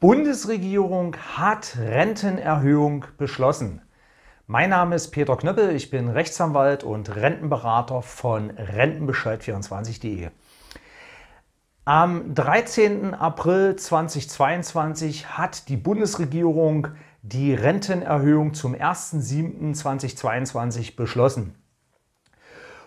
Bundesregierung hat Rentenerhöhung beschlossen. Mein Name ist Peter Knöppel, ich bin Rechtsanwalt und Rentenberater von Rentenbescheid24.de. Am 13. April 2022 hat die Bundesregierung die Rentenerhöhung zum 1.7.2022 beschlossen.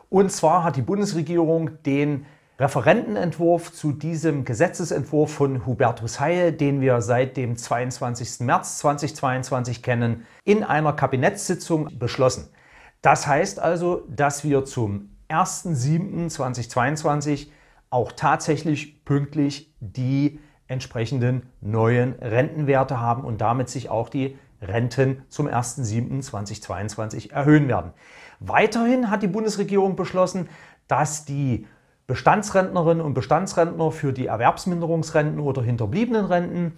Und zwar hat die Bundesregierung den Referentenentwurf zu diesem Gesetzesentwurf von Hubertus Heil, den wir seit dem 22. März 2022 kennen, in einer Kabinettssitzung beschlossen. Das heißt also, dass wir zum 1.7.2022 auch tatsächlich pünktlich die entsprechenden neuen Rentenwerte haben und damit sich auch die Renten zum 1.7.2022 erhöhen werden. Weiterhin hat die Bundesregierung beschlossen, dass die Bestandsrentnerinnen und Bestandsrentner für die Erwerbsminderungsrenten oder hinterbliebenen Renten,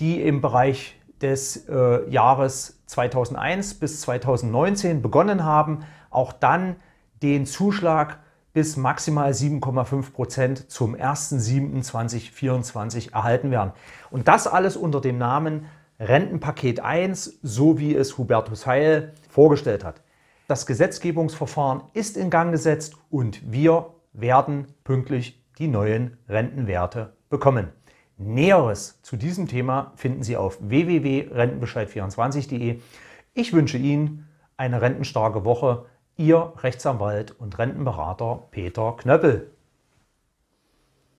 die im Bereich des äh, Jahres 2001 bis 2019 begonnen haben, auch dann den Zuschlag bis maximal 7,5 Prozent zum 1.7.2024 erhalten werden. Und das alles unter dem Namen Rentenpaket 1, so wie es Hubertus Heil vorgestellt hat. Das Gesetzgebungsverfahren ist in Gang gesetzt und wir werden pünktlich die neuen Rentenwerte bekommen. Näheres zu diesem Thema finden Sie auf www.rentenbescheid24.de. Ich wünsche Ihnen eine rentenstarke Woche. Ihr Rechtsanwalt und Rentenberater Peter Knöppel.